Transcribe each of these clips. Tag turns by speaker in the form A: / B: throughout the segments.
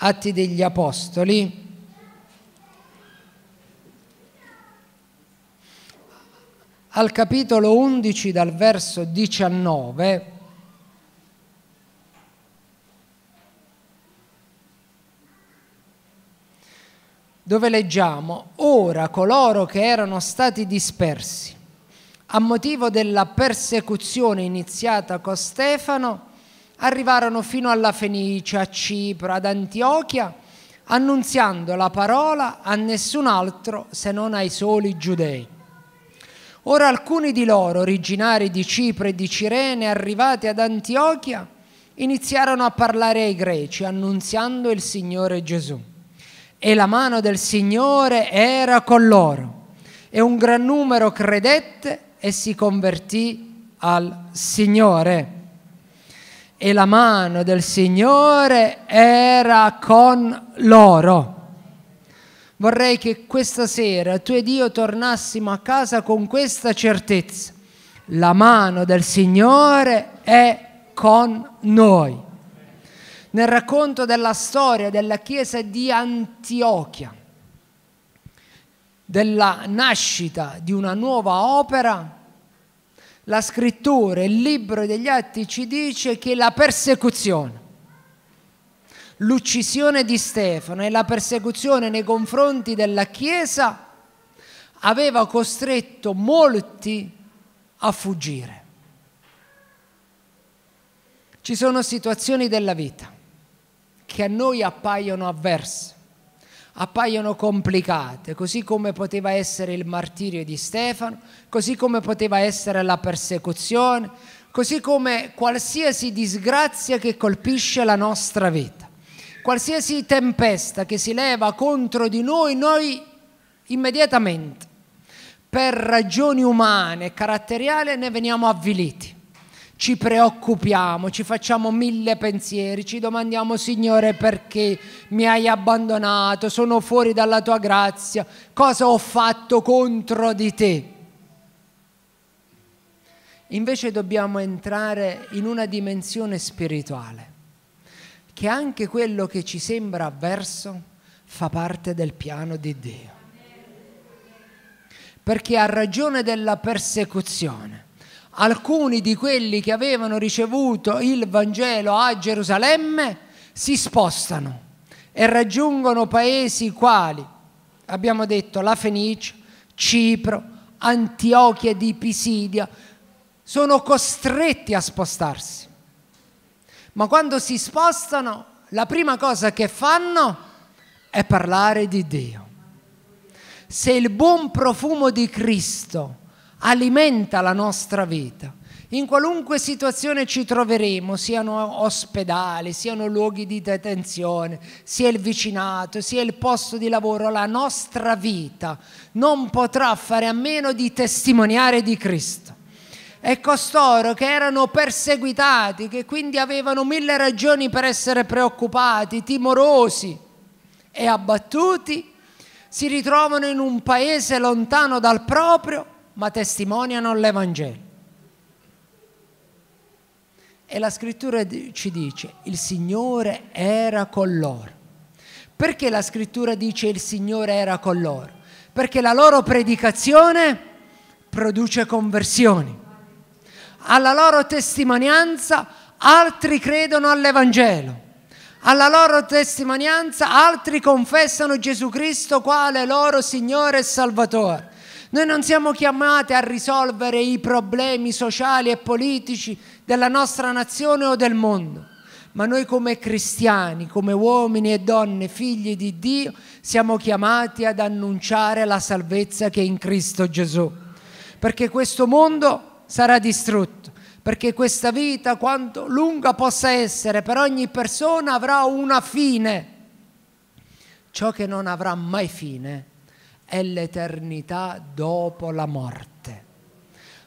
A: Atti degli Apostoli. Al capitolo 11 dal verso 19 dove leggiamo ora coloro che erano stati dispersi a motivo della persecuzione iniziata con Stefano arrivarono fino alla Fenicia, a Cipro, ad Antiochia, annunziando la parola a nessun altro se non ai soli giudei. Ora alcuni di loro, originari di Cipro e di Cirene, arrivati ad Antiochia, iniziarono a parlare ai greci, annunziando il Signore Gesù. E la mano del Signore era con loro, e un gran numero credette e si convertì al Signore e la mano del Signore era con loro. Vorrei che questa sera tu ed io tornassimo a casa con questa certezza. La mano del Signore è con noi. Nel racconto della storia della chiesa di Antiochia, della nascita di una nuova opera, la scrittura, il libro degli atti ci dice che la persecuzione, l'uccisione di Stefano e la persecuzione nei confronti della Chiesa aveva costretto molti a fuggire. Ci sono situazioni della vita che a noi appaiono avverse, appaiono complicate, così come poteva essere il martirio di Stefano, così come poteva essere la persecuzione, così come qualsiasi disgrazia che colpisce la nostra vita, qualsiasi tempesta che si leva contro di noi, noi immediatamente, per ragioni umane e caratteriali, ne veniamo avviliti ci preoccupiamo, ci facciamo mille pensieri, ci domandiamo Signore perché mi hai abbandonato, sono fuori dalla tua grazia, cosa ho fatto contro di te. Invece dobbiamo entrare in una dimensione spirituale, che anche quello che ci sembra avverso fa parte del piano di Dio. Perché a ragione della persecuzione, alcuni di quelli che avevano ricevuto il Vangelo a Gerusalemme si spostano e raggiungono paesi quali, abbiamo detto, la Fenicia, Cipro, Antiochia di Pisidia, sono costretti a spostarsi. Ma quando si spostano, la prima cosa che fanno è parlare di Dio. Se il buon profumo di Cristo alimenta la nostra vita. In qualunque situazione ci troveremo, siano ospedali, siano luoghi di detenzione, sia il vicinato, sia il posto di lavoro, la nostra vita non potrà fare a meno di testimoniare di Cristo. E costoro che erano perseguitati, che quindi avevano mille ragioni per essere preoccupati, timorosi e abbattuti, si ritrovano in un paese lontano dal proprio ma testimoniano l'Evangelo. E la scrittura ci dice, il Signore era con loro. Perché la scrittura dice il Signore era con loro? Perché la loro predicazione produce conversioni. Alla loro testimonianza altri credono all'Evangelo. Alla loro testimonianza altri confessano Gesù Cristo quale loro Signore e Salvatore. Noi non siamo chiamati a risolvere i problemi sociali e politici della nostra nazione o del mondo, ma noi come cristiani, come uomini e donne, figli di Dio, siamo chiamati ad annunciare la salvezza che è in Cristo Gesù, perché questo mondo sarà distrutto, perché questa vita, quanto lunga possa essere, per ogni persona avrà una fine. Ciò che non avrà mai fine è l'eternità dopo la morte.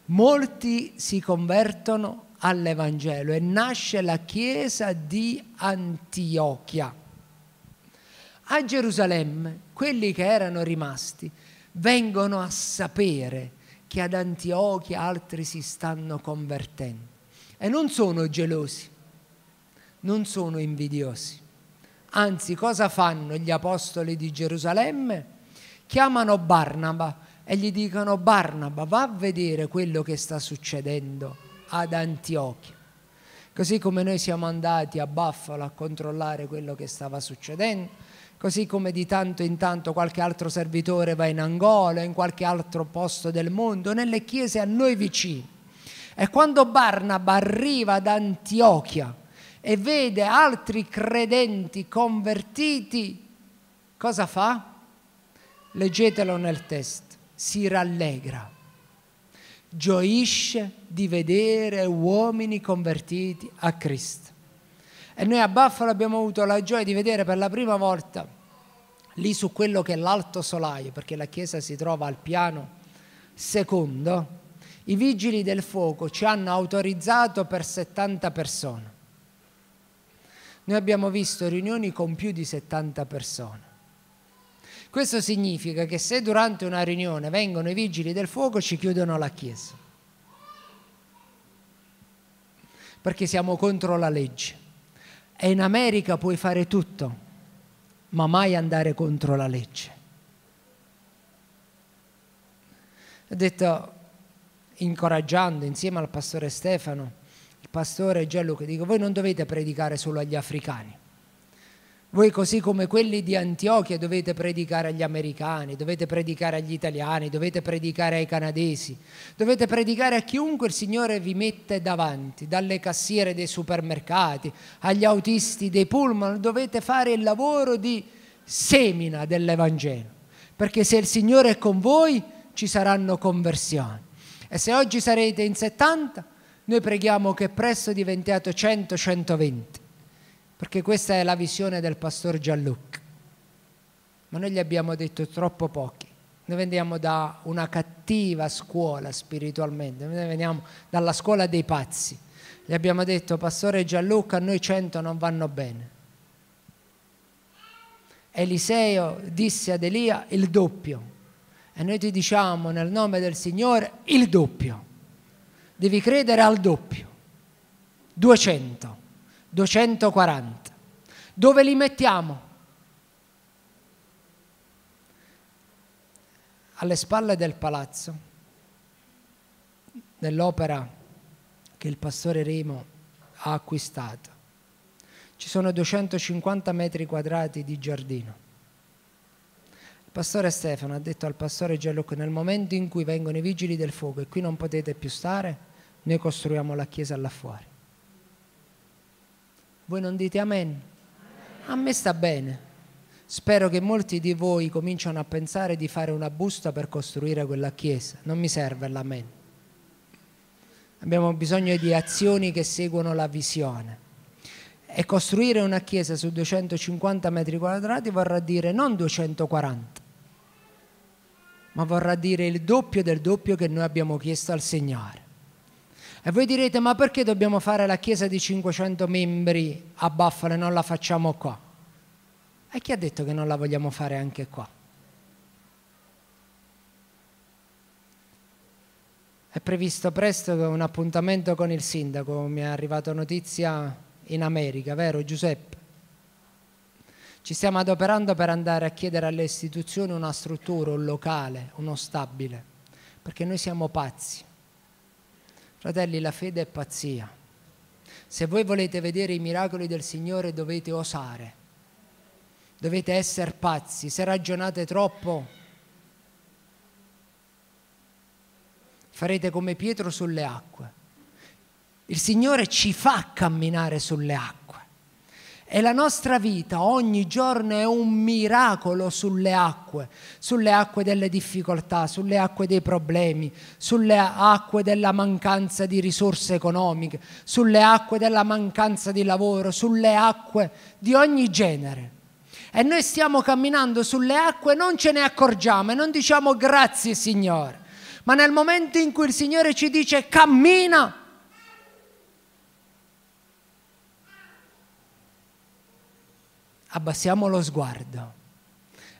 A: Molti si convertono all'Evangelo e nasce la chiesa di Antiochia. A Gerusalemme quelli che erano rimasti vengono a sapere che ad Antiochia altri si stanno convertendo e non sono gelosi, non sono invidiosi. Anzi, cosa fanno gli apostoli di Gerusalemme? chiamano Barnaba e gli dicono Barnaba, va a vedere quello che sta succedendo ad Antiochia. Così come noi siamo andati a Buffalo a controllare quello che stava succedendo, così come di tanto in tanto qualche altro servitore va in Angola, in qualche altro posto del mondo, nelle chiese a noi vicini. E quando Barnaba arriva ad Antiochia e vede altri credenti convertiti, cosa fa? Leggetelo nel test. Si rallegra. Gioisce di vedere uomini convertiti a Cristo. E noi a Buffalo abbiamo avuto la gioia di vedere per la prima volta lì su quello che è l'alto solaio, perché la chiesa si trova al piano secondo, i vigili del fuoco ci hanno autorizzato per 70 persone. Noi abbiamo visto riunioni con più di 70 persone. Questo significa che se durante una riunione vengono i vigili del fuoco ci chiudono la chiesa. Perché siamo contro la legge. E in America puoi fare tutto, ma mai andare contro la legge. Ho detto, incoraggiando insieme al pastore Stefano, il pastore Gianluca, dico, voi non dovete predicare solo agli africani. Voi così come quelli di Antiochia dovete predicare agli americani, dovete predicare agli italiani, dovete predicare ai canadesi, dovete predicare a chiunque il Signore vi mette davanti, dalle cassiere dei supermercati agli autisti dei pullman, dovete fare il lavoro di semina dell'Evangelo, perché se il Signore è con voi ci saranno conversioni. E se oggi sarete in 70, noi preghiamo che presto diventiate 100-120 perché questa è la visione del pastor Gianluca. Ma noi gli abbiamo detto troppo pochi. Noi veniamo da una cattiva scuola spiritualmente, noi veniamo dalla scuola dei pazzi. Gli abbiamo detto, pastore Gianluca, a noi cento non vanno bene. Eliseo disse ad Elia il doppio. E noi ti diciamo nel nome del Signore il doppio. Devi credere al doppio. 200. 240. Dove li mettiamo? Alle spalle del palazzo, nell'opera che il pastore Remo ha acquistato, ci sono 250 metri quadrati di giardino. Il pastore Stefano ha detto al pastore Gianluca, nel momento in cui vengono i vigili del fuoco e qui non potete più stare, noi costruiamo la chiesa là fuori. Voi non dite amen? A me sta bene. Spero che molti di voi cominciano a pensare di fare una busta per costruire quella chiesa. Non mi serve l'amen. Abbiamo bisogno di azioni che seguono la visione. E costruire una chiesa su 250 metri quadrati vorrà dire non 240, ma vorrà dire il doppio del doppio che noi abbiamo chiesto al Signore. E voi direte, ma perché dobbiamo fare la chiesa di 500 membri a Buffalo e non la facciamo qua? E chi ha detto che non la vogliamo fare anche qua? È previsto presto un appuntamento con il sindaco, mi è arrivata notizia in America, vero Giuseppe? Ci stiamo adoperando per andare a chiedere alle istituzioni una struttura, un locale, uno stabile, perché noi siamo pazzi. Fratelli, la fede è pazzia. Se voi volete vedere i miracoli del Signore dovete osare, dovete essere pazzi, se ragionate troppo farete come Pietro sulle acque. Il Signore ci fa camminare sulle acque. E la nostra vita ogni giorno è un miracolo sulle acque, sulle acque delle difficoltà, sulle acque dei problemi, sulle acque della mancanza di risorse economiche, sulle acque della mancanza di lavoro, sulle acque di ogni genere. E noi stiamo camminando sulle acque, non ce ne accorgiamo e non diciamo grazie Signore, ma nel momento in cui il Signore ci dice cammina, abbassiamo lo sguardo.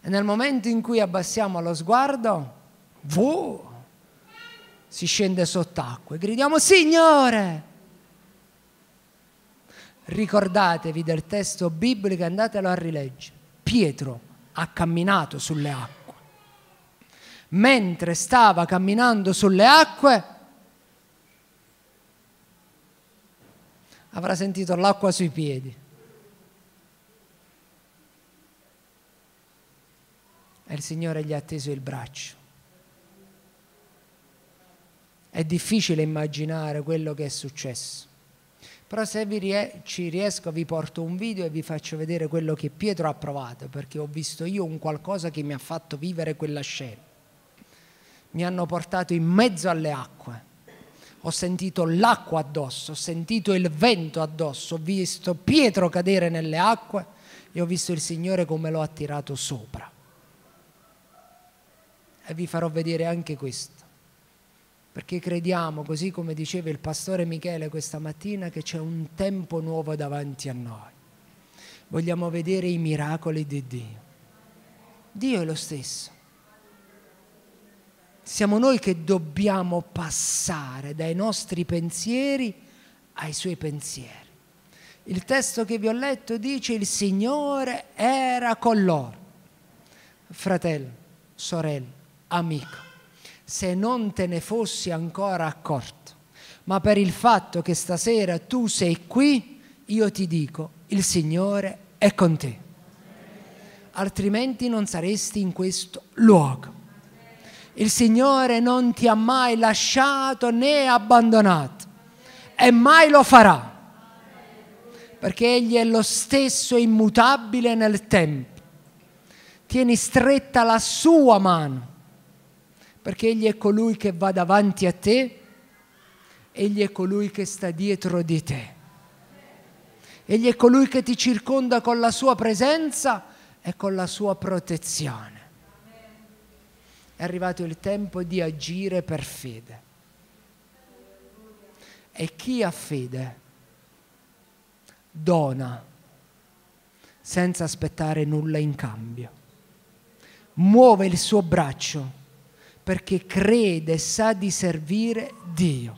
A: E nel momento in cui abbassiamo lo sguardo, vuh, si scende sott'acqua e gridiamo Signore! Ricordatevi del testo biblico e andatelo a rileggere. Pietro ha camminato sulle acque. Mentre stava camminando sulle acque, avrà sentito l'acqua sui piedi il Signore gli ha teso il braccio. È difficile immaginare quello che è successo. Però se rie- ci riesco vi porto un video e vi faccio vedere quello che Pietro ha provato, perché ho visto io un qualcosa che mi ha fatto vivere quella scena. Mi hanno portato in mezzo alle acque, ho sentito l'acqua addosso, ho sentito il vento addosso, ho visto Pietro cadere nelle acque e ho visto il Signore come lo ha tirato sopra e vi farò vedere anche questo. Perché crediamo, così come diceva il pastore Michele questa mattina, che c'è un tempo nuovo davanti a noi. Vogliamo vedere i miracoli di Dio. Dio è lo stesso. Siamo noi che dobbiamo passare dai nostri pensieri ai suoi pensieri. Il testo che vi ho letto dice il Signore era con loro. Fratello, sorella, amico, se non te ne fossi ancora accorto, ma per il fatto che stasera tu sei qui, io ti dico, il Signore è con te, altrimenti non saresti in questo luogo. Il Signore non ti ha mai lasciato né abbandonato e mai lo farà perché Egli è lo stesso immutabile nel tempo. Tieni stretta la sua mano perché Egli è colui che va davanti a te, Egli è colui che sta dietro di te. Egli è colui che ti circonda con la sua presenza e con la sua protezione. È arrivato il tempo di agire per fede. E chi ha fede dona senza aspettare nulla in cambio. Muove il suo braccio perché crede e sa di servire Dio.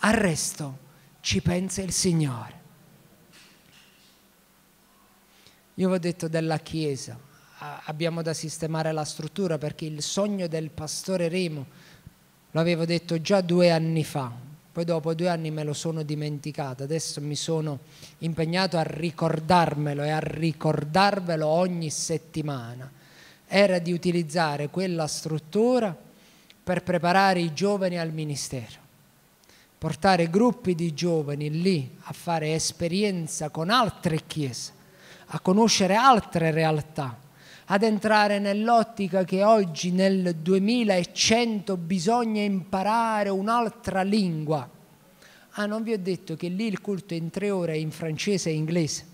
A: Al resto ci pensa il Signore. Io vi ho detto della Chiesa, abbiamo da sistemare la struttura perché il sogno del pastore Remo, l'avevo detto già due anni fa, poi dopo due anni me lo sono dimenticato, adesso mi sono impegnato a ricordarmelo e a ricordarvelo ogni settimana, era di utilizzare quella struttura per preparare i giovani al ministero, portare gruppi di giovani lì a fare esperienza con altre chiese, a conoscere altre realtà, ad entrare nell'ottica che oggi nel 2100 bisogna imparare un'altra lingua. Ah, non vi ho detto che lì il culto in tre ore è in francese e inglese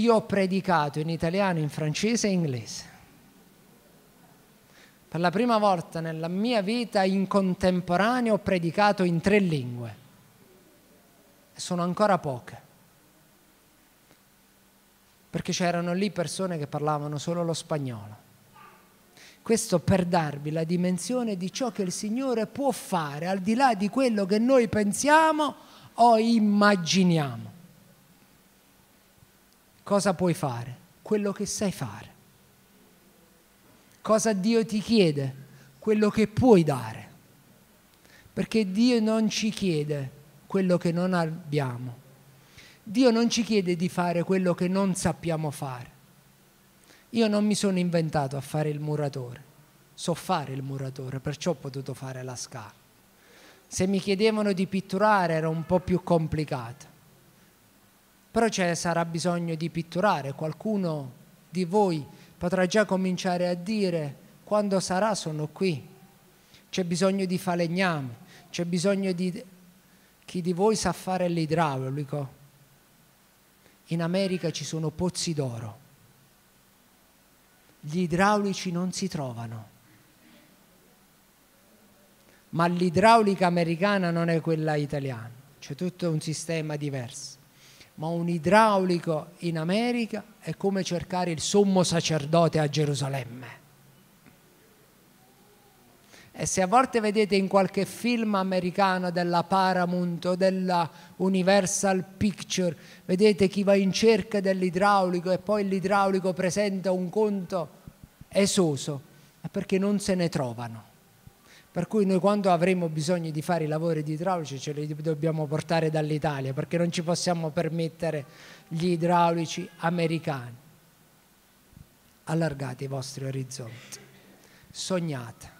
A: io ho predicato in italiano, in francese e in inglese. Per la prima volta nella mia vita in contemporanea ho predicato in tre lingue. sono ancora poche. Perché c'erano lì persone che parlavano solo lo spagnolo. Questo per darvi la dimensione di ciò che il Signore può fare al di là di quello che noi pensiamo o immaginiamo. Cosa puoi fare? Quello che sai fare. Cosa Dio ti chiede? Quello che puoi dare. Perché Dio non ci chiede quello che non abbiamo. Dio non ci chiede di fare quello che non sappiamo fare. Io non mi sono inventato a fare il muratore, so fare il muratore, perciò ho potuto fare la scala. Se mi chiedevano di pitturare era un po' più complicato però sarà bisogno di pitturare, qualcuno di voi potrà già cominciare a dire quando sarà sono qui, c'è bisogno di falegname, c'è bisogno di chi di voi sa fare l'idraulico. In America ci sono pozzi d'oro, gli idraulici non si trovano ma l'idraulica americana non è quella italiana, c'è tutto un sistema diverso ma un idraulico in America è come cercare il sommo sacerdote a Gerusalemme. E se a volte vedete in qualche film americano della Paramount o della Universal Picture, vedete chi va in cerca dell'idraulico e poi l'idraulico presenta un conto esoso, è perché non se ne trovano. Per cui noi quando avremo bisogno di fare i lavori di idraulici ce li dobbiamo portare dall'Italia perché non ci possiamo permettere gli idraulici americani. Allargate i vostri orizzonti, sognate.